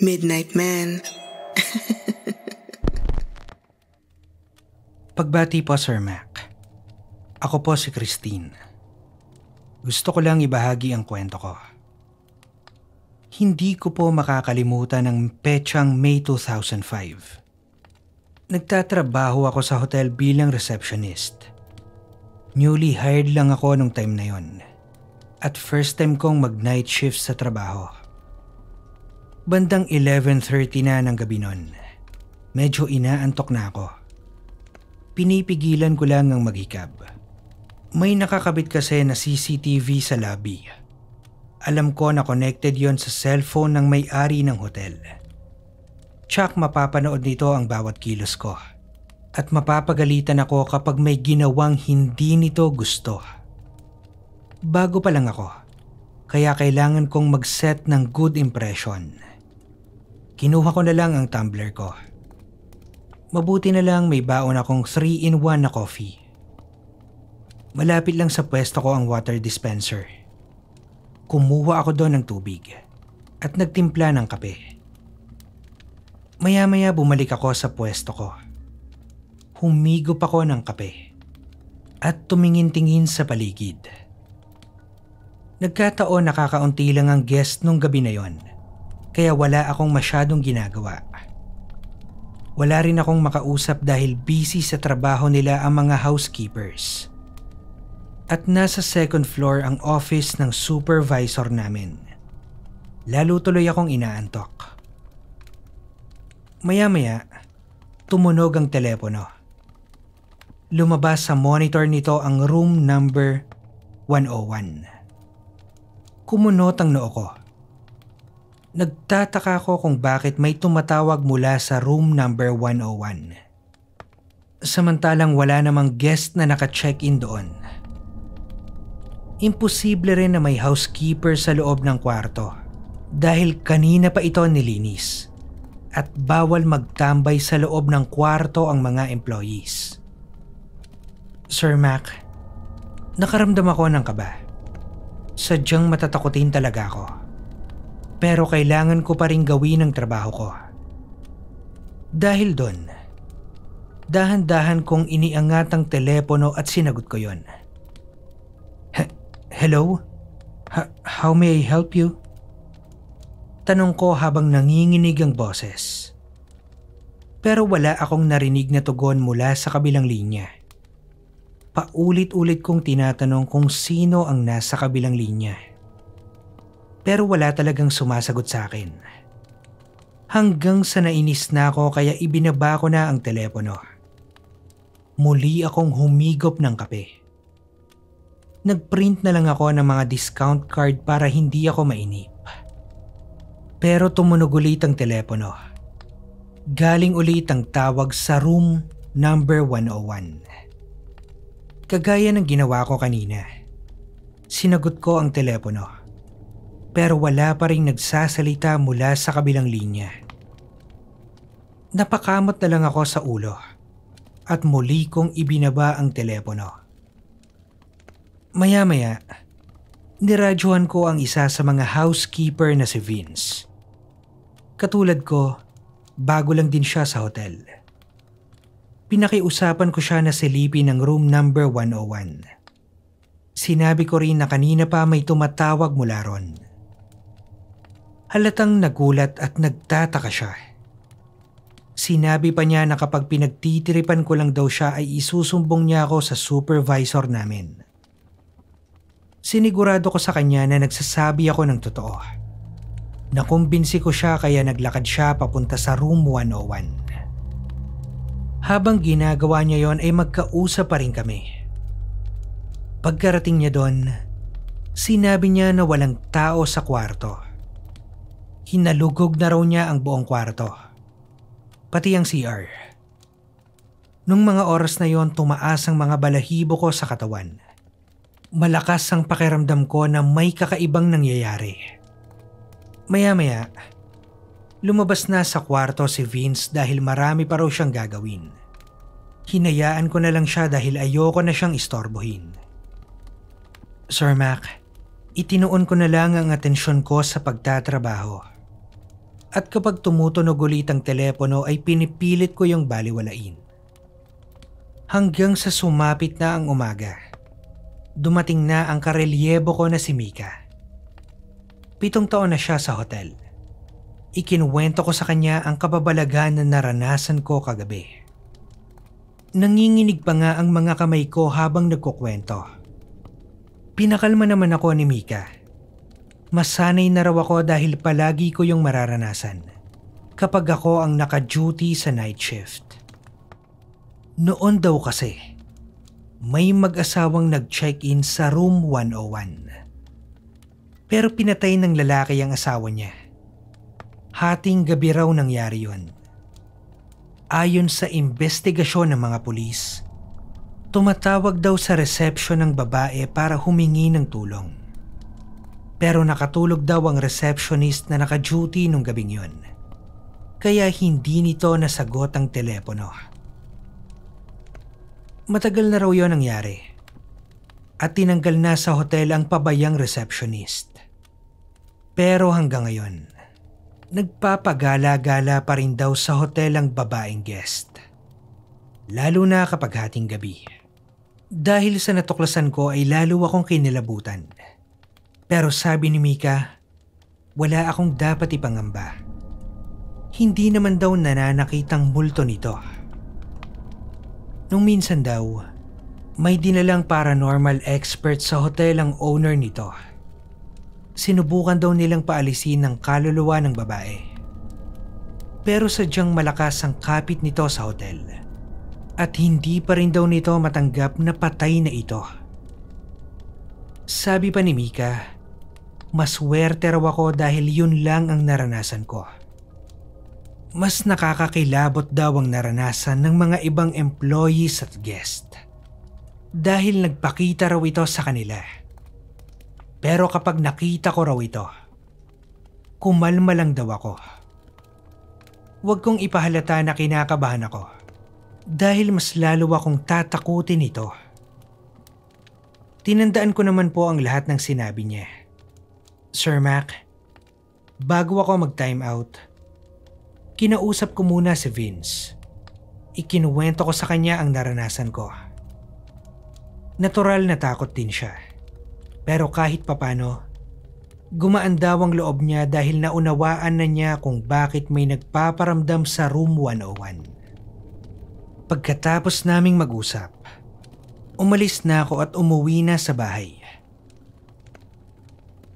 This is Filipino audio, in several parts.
Midnight Man. Pagbati po Sir Mac. Ako po si Christine. Gusto ko lang ibahagi ang kwento ko. Hindi ko po makakalimutan ang petsang May 2005. Nagtatrabaho ako sa hotel bilang receptionist. Newly hired lang ako nung time na yon. At first time kong mag-night shift sa trabaho. Bandang 11.30 na ng gabi nun. Medyo inaantok na ako. Pinipigilan ko lang ang maghikab. May nakakabit kasi na CCTV sa lobby. Alam ko na connected yon sa cellphone ng may-ari ng hotel. Tsak mapapanood nito ang bawat kilos ko. At mapapagalitan ako kapag may ginawang hindi nito gusto. Bago pa lang ako, kaya kailangan kong mag-set ng good impression. Kinuha ko na lang ang tumbler ko. Mabuti na lang may baon akong 3-in-1 na coffee. Malapit lang sa pwesto ko ang water dispenser. Kumuha ako doon ng tubig at nagtimpla ng kape. Maya-maya bumalik ako sa pwesto ko. Humigop ako ng kape at tumingin-tingin sa paligid. Nagkataon nakakaunti lang ang guest nung gabi na yon kaya wala akong masyadong ginagawa. Wala rin akong makausap dahil busy sa trabaho nila ang mga housekeepers. At nasa second floor ang office ng supervisor namin. Lalo tuloy akong inaantok. Maya-maya, tumunog ang telepono. Lumabas sa monitor nito ang room number 101. Kumunot ang noo ko. Nagtataka ko kung bakit may tumatawag mula sa room number 101. Samantalang wala namang guest na naka-check-in doon. Imposible rin na may housekeeper sa loob ng kwarto dahil kanina pa ito nilinis at bawal magtambay sa loob ng kwarto ang mga employees. Sir Mac, nakaramdam ako ng kaba. Sadyang matatakutin talaga ako. Pero kailangan ko pa rin gawin ang trabaho ko. Dahil doon, dahan-dahan kong iniangat ang telepono at sinagot ko yon. Hello? H- how may I help you? Tanong ko habang nanginginig ang boses. Pero wala akong narinig na tugon mula sa kabilang linya. Paulit-ulit kong tinatanong kung sino ang nasa kabilang linya pero wala talagang sumasagot sa akin. Hanggang sa nainis na ako kaya ibinaba ko na ang telepono. Muli akong humigop ng kape. Nagprint na lang ako ng mga discount card para hindi ako mainip. Pero tumunog ulit ang telepono. Galing ulit ang tawag sa room number 101. Kagaya ng ginawa ko kanina. Sinagot ko ang telepono pero wala pa rin nagsasalita mula sa kabilang linya. Napakamot na lang ako sa ulo at muli kong ibinaba ang telepono. Maya-maya, niradyohan ko ang isa sa mga housekeeper na si Vince. Katulad ko, bago lang din siya sa hotel. Pinakiusapan ko siya na silipin ng room number 101. Sinabi ko rin na kanina pa may tumatawag mula ron. Halatang nagulat at nagtataka siya. Sinabi pa niya na kapag pinagtitiripan ko lang daw siya ay isusumbong niya ako sa supervisor namin. Sinigurado ko sa kanya na nagsasabi ako ng totoo. Nakumbinsi ko siya kaya naglakad siya papunta sa room 101. Habang ginagawa niya yon ay magkausap pa rin kami. Pagkarating niya doon, sinabi niya na walang tao sa kwarto. Hinalugog na raw niya ang buong kwarto. Pati ang CR. Nung mga oras na yon tumaas ang mga balahibo ko sa katawan. Malakas ang pakiramdam ko na may kakaibang nangyayari. Maya-maya, lumabas na sa kwarto si Vince dahil marami pa raw siyang gagawin. Hinayaan ko na lang siya dahil ayoko na siyang istorbohin. Sir Mac, itinuon ko na lang ang atensyon ko sa pagtatrabaho at kapag tumutunog ulit ang telepono ay pinipilit ko yung baliwalain. Hanggang sa sumapit na ang umaga, dumating na ang karelyebo ko na si Mika. Pitong taon na siya sa hotel. Ikinuwento ko sa kanya ang kababalagan na naranasan ko kagabi. Nanginginig pa nga ang mga kamay ko habang nagkukwento. Pinakalma naman ako ni Mika Masanay na raw ako dahil palagi ko yung mararanasan kapag ako ang naka-duty sa night shift. Noon daw kasi, may mag-asawang nag-check-in sa room 101. Pero pinatay ng lalaki ang asawa niya. Hating gabi raw nangyari yun. Ayon sa investigasyon ng mga pulis, tumatawag daw sa reception ng babae para humingi ng tulong. Pero nakatulog daw ang receptionist na naka-duty nung gabing yun. Kaya hindi nito nasagot ang telepono. Matagal na raw yon nangyari. At tinanggal na sa hotel ang pabayang receptionist. Pero hanggang ngayon, nagpapagala-gala pa rin daw sa hotel ang babaeng guest. Lalo na kapag hating gabi. Dahil sa natuklasan ko ay lalo akong kinilabutan. Pero sabi ni Mika, wala akong dapat ipangamba. Hindi naman daw nananakitang multo nito. Nung minsan daw, may dinalang paranormal expert sa hotel ang owner nito. Sinubukan daw nilang paalisin ang kaluluwa ng babae. Pero sadyang malakas ang kapit nito sa hotel. At hindi pa rin daw nito matanggap na patay na ito. Sabi pa ni Mika, Maswerte raw ako dahil yun lang ang naranasan ko. Mas nakakakilabot daw ang naranasan ng mga ibang employees at guest. Dahil nagpakita raw ito sa kanila. Pero kapag nakita ko raw ito, kumalma lang daw ako. Huwag kong ipahalata na kinakabahan ako dahil mas lalo akong tatakutin ito. Tinandaan ko naman po ang lahat ng sinabi niya Sir Mac, bago ako mag-time out, kinausap ko muna si Vince. Ikinuwento ko sa kanya ang naranasan ko. Natural na takot din siya. Pero kahit papano, gumaan daw ang loob niya dahil naunawaan na niya kung bakit may nagpaparamdam sa room 101. Pagkatapos naming mag-usap, umalis na ako at umuwi na sa bahay.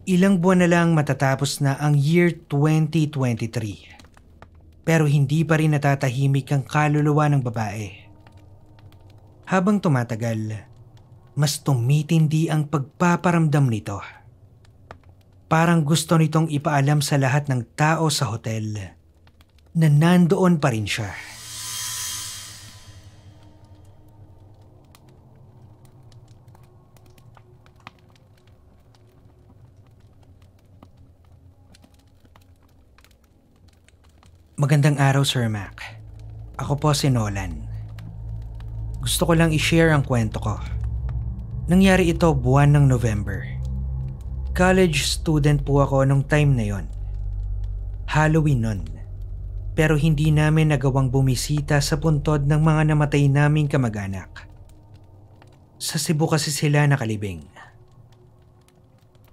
Ilang buwan na lang matatapos na ang year 2023. Pero hindi pa rin natatahimik ang kaluluwa ng babae. Habang tumatagal, mas tumitindi ang pagpaparamdam nito. Parang gusto nitong ipaalam sa lahat ng tao sa hotel na nandoon pa rin siya. Magandang araw Sir Mac. Ako po si Nolan. Gusto ko lang i-share ang kwento ko. Nangyari ito buwan ng November. College student po ako nung time na yon. Halloween nun. Pero hindi namin nagawang bumisita sa puntod ng mga namatay naming kamag-anak. Sa Cebu kasi sila nakalibing.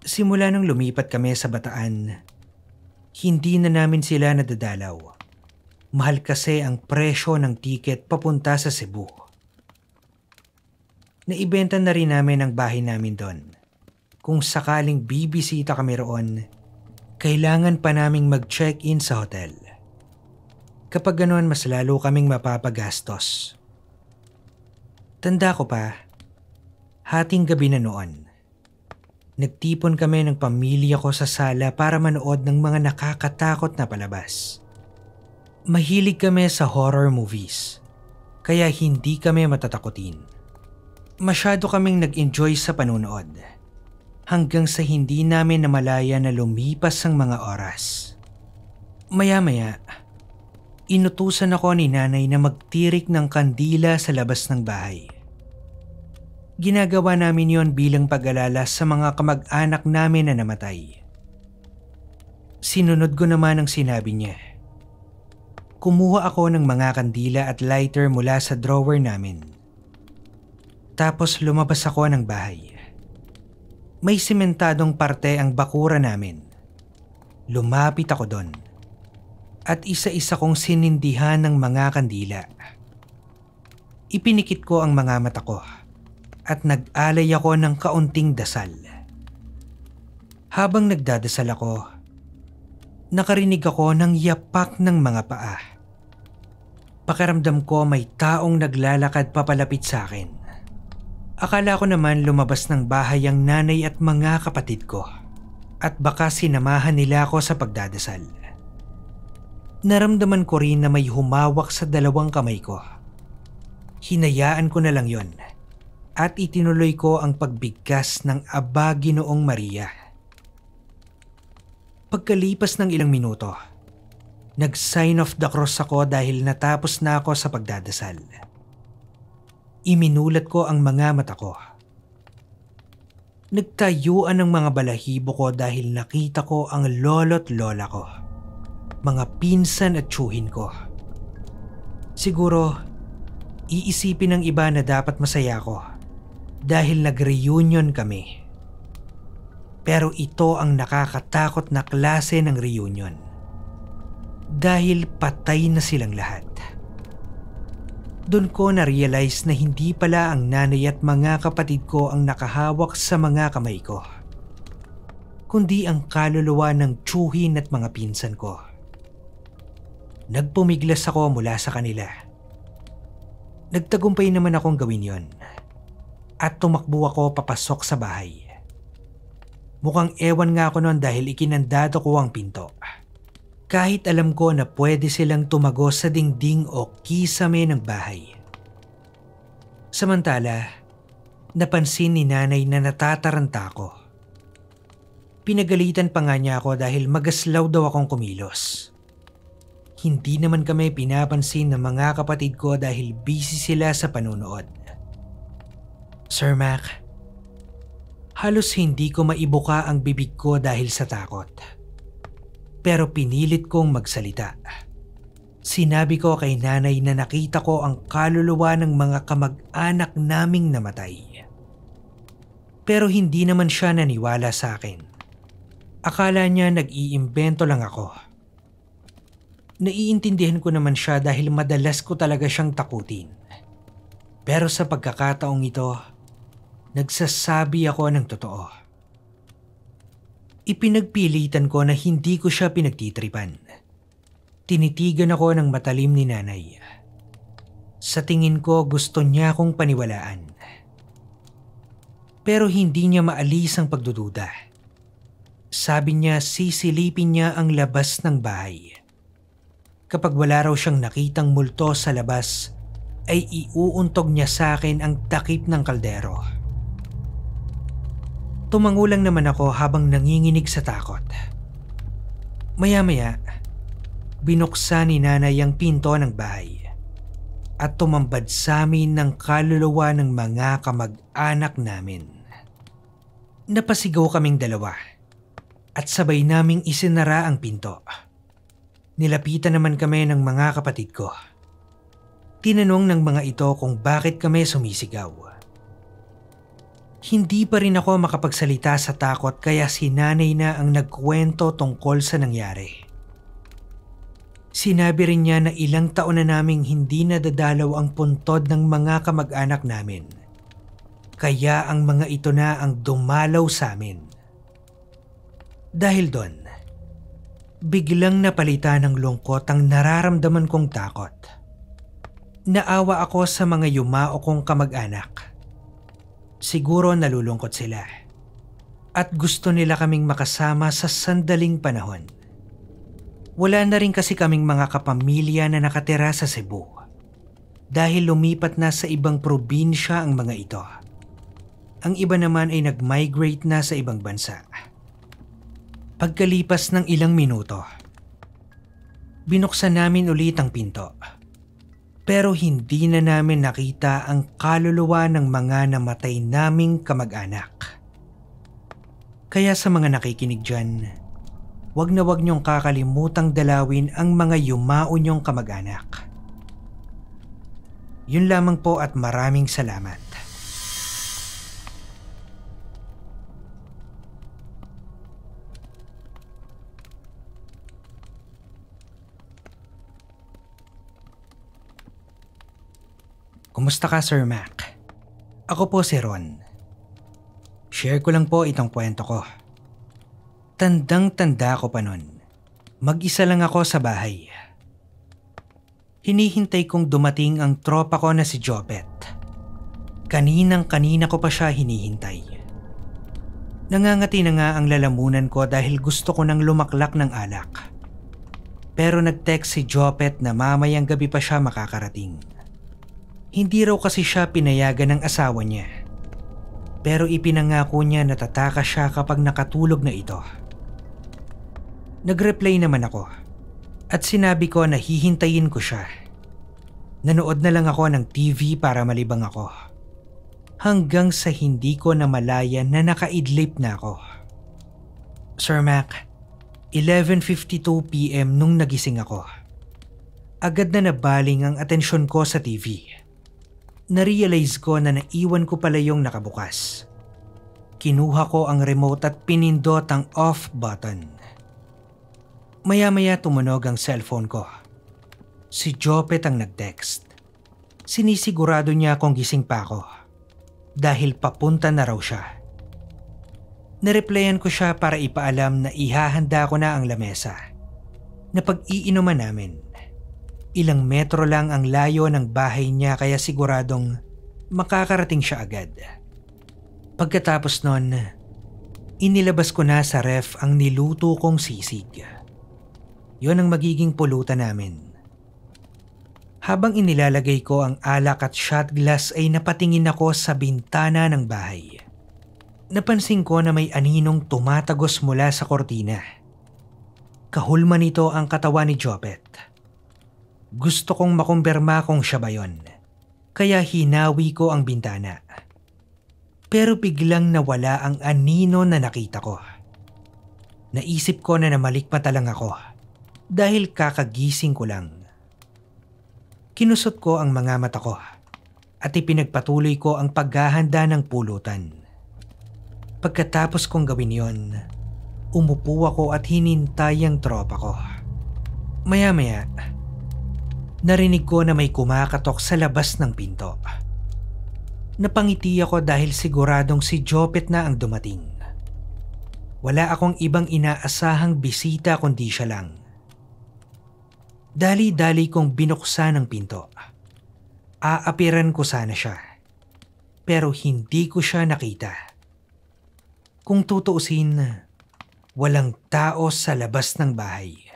Simula nang lumipat kami sa Bataan, hindi na namin sila nadadalaw. Mahal kasi ang presyo ng tiket papunta sa Cebu. Naibenta na rin namin ang bahay namin doon. Kung sakaling bibisita kami roon, kailangan pa naming mag-check-in sa hotel. Kapag ganoon mas lalo kaming mapapagastos. Tanda ko pa, hating gabi na noon. Nagtipon kami ng pamilya ko sa sala para manood ng mga nakakatakot na palabas. Mahilig kami sa horror movies, kaya hindi kami matatakotin. Masyado kaming nag-enjoy sa panunood, hanggang sa hindi namin namalaya na lumipas ang mga oras. Maya-maya, inutusan ako ni nanay na magtirik ng kandila sa labas ng bahay. Ginagawa namin yon bilang pag-alala sa mga kamag-anak namin na namatay. Sinunod ko naman ang sinabi niya kumuha ako ng mga kandila at lighter mula sa drawer namin. Tapos lumabas ako ng bahay. May simentadong parte ang bakura namin. Lumapit ako doon. At isa-isa kong sinindihan ng mga kandila. Ipinikit ko ang mga mata ko at nag-alay ako ng kaunting dasal. Habang nagdadasal ako, nakarinig ako ng yapak ng mga paa Pakiramdam ko may taong naglalakad papalapit sa akin. Akala ko naman lumabas ng bahay ang nanay at mga kapatid ko at baka sinamahan nila ako sa pagdadasal. Naramdaman ko rin na may humawak sa dalawang kamay ko. Hinayaan ko na lang yon at itinuloy ko ang pagbigkas ng Aba Ginoong Maria. Pagkalipas ng ilang minuto, Nag-sign off the cross ako dahil natapos na ako sa pagdadasal. Iminulat ko ang mga mata ko. Nagtayuan ang mga balahibo ko dahil nakita ko ang lolo't lola ko. Mga pinsan at tsuhin ko. Siguro, iisipin ng iba na dapat masaya ko dahil nag-reunion kami. Pero ito ang nakakatakot na klase ng reunion dahil patay na silang lahat. Doon ko na-realize na hindi pala ang nanay at mga kapatid ko ang nakahawak sa mga kamay ko, kundi ang kaluluwa ng tsuhin at mga pinsan ko. Nagpumiglas ako mula sa kanila. Nagtagumpay naman akong gawin yon at tumakbo ako papasok sa bahay. Mukhang ewan nga ako noon dahil ikinandado ko ang pinto kahit alam ko na pwede silang tumagos sa dingding o kisame ng bahay. Samantala, napansin ni nanay na natataranta ako. Pinagalitan pa nga niya ako dahil magaslaw daw akong kumilos. Hindi naman kami pinapansin ng mga kapatid ko dahil busy sila sa panunood. Sir Mac, halos hindi ko maibuka ang bibig ko dahil sa takot pero pinilit kong magsalita. Sinabi ko kay nanay na nakita ko ang kaluluwa ng mga kamag-anak naming namatay. Pero hindi naman siya naniwala sa akin. Akala niya nag-iimbento lang ako. Naiintindihan ko naman siya dahil madalas ko talaga siyang takutin. Pero sa pagkakataong ito, nagsasabi ako ng totoo. Ipinagpilitan ko na hindi ko siya pinagtitripan. Tinitigan ako ng matalim ni nanay. Sa tingin ko gusto niya akong paniwalaan. Pero hindi niya maalis ang pagdududa. Sabi niya sisilipin niya ang labas ng bahay. Kapag wala raw siyang nakitang multo sa labas, ay iuuntog niya sa akin ang takip ng kaldero. Tumangulang naman ako habang nanginginig sa takot. Maya-maya, binuksan ni nanay ang pinto ng bahay at tumambad sa amin ng kaluluwa ng mga kamag-anak namin. Napasigaw kaming dalawa at sabay naming isinara ang pinto. Nilapitan naman kami ng mga kapatid ko. Tinanong ng mga ito kung bakit kami sumisigaw. Hindi pa rin ako makapagsalita sa takot kaya si nanay na ang nagkwento tungkol sa nangyari. Sinabi rin niya na ilang taon na naming hindi nadadalaw ang puntod ng mga kamag-anak namin. Kaya ang mga ito na ang dumalaw sa amin. Dahil doon, biglang napalitan ng lungkot ang nararamdaman kong takot. Naawa ako sa mga yumao kong kamag-anak Siguro nalulungkot sila. At gusto nila kaming makasama sa sandaling panahon. Wala na rin kasi kaming mga kapamilya na nakatira sa Cebu. Dahil lumipat na sa ibang probinsya ang mga ito. Ang iba naman ay nag-migrate na sa ibang bansa. Pagkalipas ng ilang minuto, binuksan namin ulit ang pinto. Pinto pero hindi na namin nakita ang kaluluwa ng mga namatay naming kamag-anak. Kaya sa mga nakikinig dyan, wag na wag niyong kakalimutang dalawin ang mga yumao niyong kamag-anak. Yun lamang po at maraming salamat. Kumusta ka Sir Mac? Ako po si Ron. Share ko lang po itong kwento ko. Tandang-tanda ko pa nun. Mag-isa lang ako sa bahay. Hinihintay kong dumating ang tropa ko na si Jobet. Kaninang-kanina ko pa siya hinihintay. Nangangati na nga ang lalamunan ko dahil gusto ko nang lumaklak ng alak. Pero nag-text si Jopet na mamayang gabi pa siya makakarating. Hindi raw kasi siya pinayagan ng asawa niya. Pero ipinangako niya na tataka siya kapag nakatulog na ito. Nag-reply naman ako at sinabi ko na hihintayin ko siya. Nanood na lang ako ng TV para malibang ako. Hanggang sa hindi ko na namalayan na nakaidlip na ako. Sir Mac, 11.52pm nung nagising ako. Agad na nabaling ang atensyon ko sa TV narealize ko na naiwan ko pala yung nakabukas. Kinuha ko ang remote at pinindot ang off button. Maya-maya tumunog ang cellphone ko. Si Jopet ang nag-text. Sinisigurado niya kung gising pa ako. Dahil papunta na raw siya. Nareplyan ko siya para ipaalam na ihahanda ko na ang lamesa. Na pag-iinuman namin. Ilang metro lang ang layo ng bahay niya kaya siguradong makakarating siya agad. Pagkatapos nun, inilabas ko na sa ref ang niluto kong sisig. Yon ang magiging pulutan namin. Habang inilalagay ko ang alak at shot glass ay napatingin ako sa bintana ng bahay. Napansin ko na may aninong tumatagos mula sa kortina. Kahulma nito ang katawan ni Jopet. Gusto kong makumpirma kung siya ba yon. Kaya hinawi ko ang bintana. Pero biglang nawala ang anino na nakita ko. Naisip ko na namalikmata lang ako dahil kakagising ko lang. Kinusot ko ang mga mata ko at ipinagpatuloy ko ang paghahanda ng pulutan. Pagkatapos kong gawin yon, umupo ako at hinintay ang tropa ko. Maya-maya, narinig ko na may kumakatok sa labas ng pinto. Napangiti ako dahil siguradong si Jopet na ang dumating. Wala akong ibang inaasahang bisita kundi siya lang. Dali-dali kong binuksan ang pinto. Aapiran ko sana siya. Pero hindi ko siya nakita. Kung tutuusin, walang tao sa labas ng bahay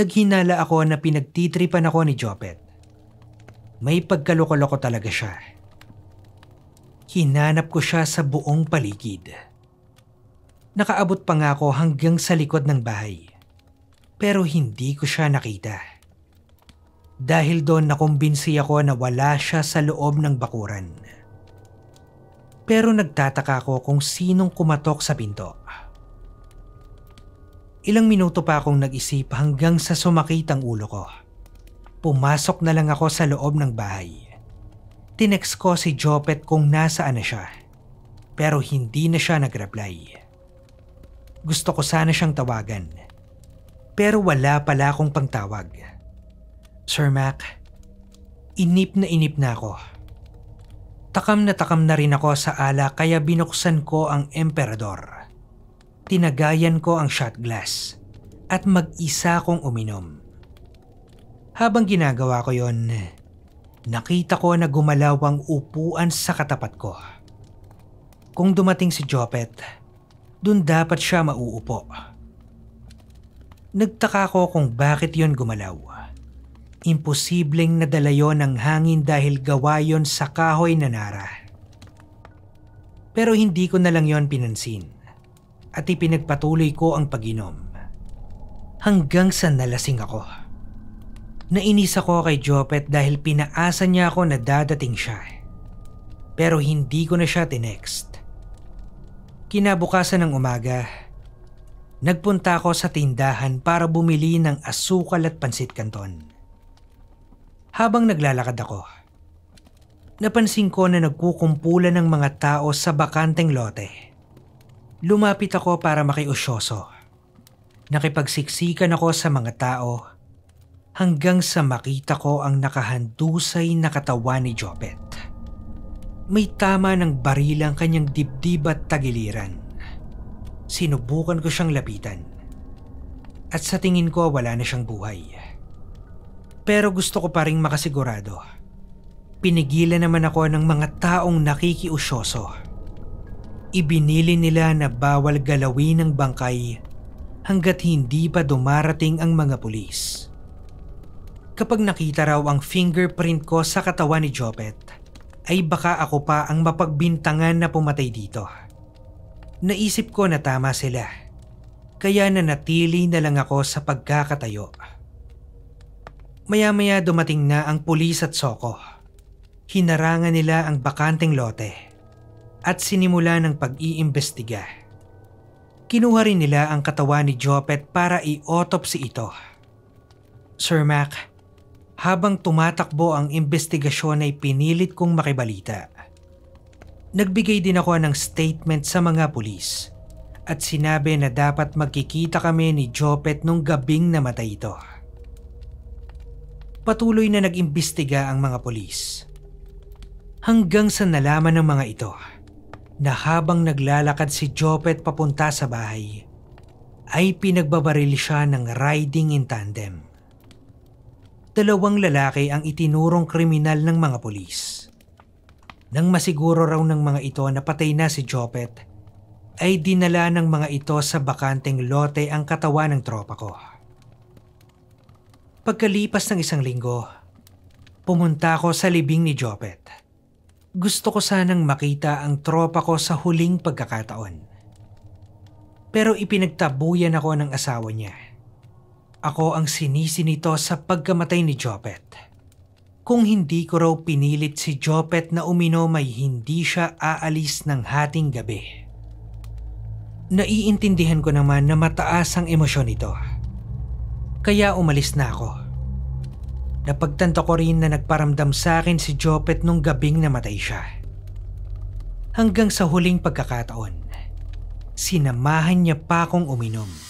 naghinala ako na pinagtitripan ako ni Jopet. May pagkaloko-loko talaga siya. Hinanap ko siya sa buong paligid. Nakaabot pa nga ako hanggang sa likod ng bahay. Pero hindi ko siya nakita. Dahil doon nakumbinsi ako na wala siya sa loob ng bakuran. Pero nagtataka ako kung sinong kumatok sa pinto. Pero Ilang minuto pa akong nag-isip hanggang sa sumakit ang ulo ko. Pumasok na lang ako sa loob ng bahay. Tinext ko si Jopet kung nasaan na siya. Pero hindi na siya nag-reply. Gusto ko sana siyang tawagan. Pero wala pala akong pangtawag. Sir Mac, inip na inip na ako. Takam na takam na rin ako sa ala kaya binuksan ko ang emperador. Tinagayan ko ang shot glass at mag-isa kong uminom. Habang ginagawa ko yon, nakita ko na gumalaw ang upuan sa katapat ko. Kung dumating si Jopet, dun dapat siya mauupo. Nagtaka ko kung bakit yon gumalaw. Imposibleng nadala yon ng hangin dahil gawa yon sa kahoy na nara. Pero hindi ko na lang yon pinansin at ipinagpatuloy ko ang paginom. Hanggang sa nalasing ako. Nainis ako kay Jopet dahil pinaasa niya ako na dadating siya. Pero hindi ko na siya tinext. Kinabukasan ng umaga, nagpunta ako sa tindahan para bumili ng asukal at pansit kanton. Habang naglalakad ako, napansin ko na nagkukumpulan ng mga tao sa bakanteng lote Lumapit ako para makiusyoso. Nakipagsiksikan ako sa mga tao hanggang sa makita ko ang nakahandusay na katawan ni Jopet. May tama ng baril ang kanyang dibdib at tagiliran. Sinubukan ko siyang lapitan. At sa tingin ko wala na siyang buhay. Pero gusto ko pa rin makasigurado. Pinigilan naman ako ng mga taong nakikiusyoso. Ibinili nila na bawal galawin ang bangkay hanggat hindi pa dumarating ang mga pulis. Kapag nakita raw ang fingerprint ko sa katawan ni Jopet, ay baka ako pa ang mapagbintangan na pumatay dito. Naisip ko na tama sila, kaya nanatili na lang ako sa pagkakatayo. Maya-maya dumating na ang pulis at soko. Hinarangan nila ang bakanteng lote at sinimula ng pag-iimbestiga. Kinuha rin nila ang katawan ni Jopet para i-autopsy ito. Sir Mac, habang tumatakbo ang imbestigasyon ay pinilit kong makibalita. Nagbigay din ako ng statement sa mga pulis at sinabi na dapat magkikita kami ni Jopet nung gabing namatay ito. Patuloy na nag-imbestiga ang mga pulis hanggang sa nalaman ng mga ito na habang naglalakad si Jopet papunta sa bahay, ay pinagbabaril siya ng riding in tandem. Dalawang lalaki ang itinurong kriminal ng mga polis. Nang masiguro raw ng mga ito na patay na si Jopet, ay dinala ng mga ito sa bakanteng lote ang katawan ng tropa ko. Pagkalipas ng isang linggo, pumunta ako sa libing ni Jopet gusto ko sanang makita ang tropa ko sa huling pagkakataon. Pero ipinagtabuyan ako ng asawa niya. Ako ang sinisi nito sa pagkamatay ni Jopet. Kung hindi ko raw pinilit si Jopet na uminom ay hindi siya aalis ng hating gabi. Naiintindihan ko naman na mataas ang emosyon nito. Kaya umalis na ako. Napagtanto ko rin na nagparamdam sa akin si Jopet nung gabing namatay siya. Hanggang sa huling pagkakataon, sinamahan niya pa akong uminom.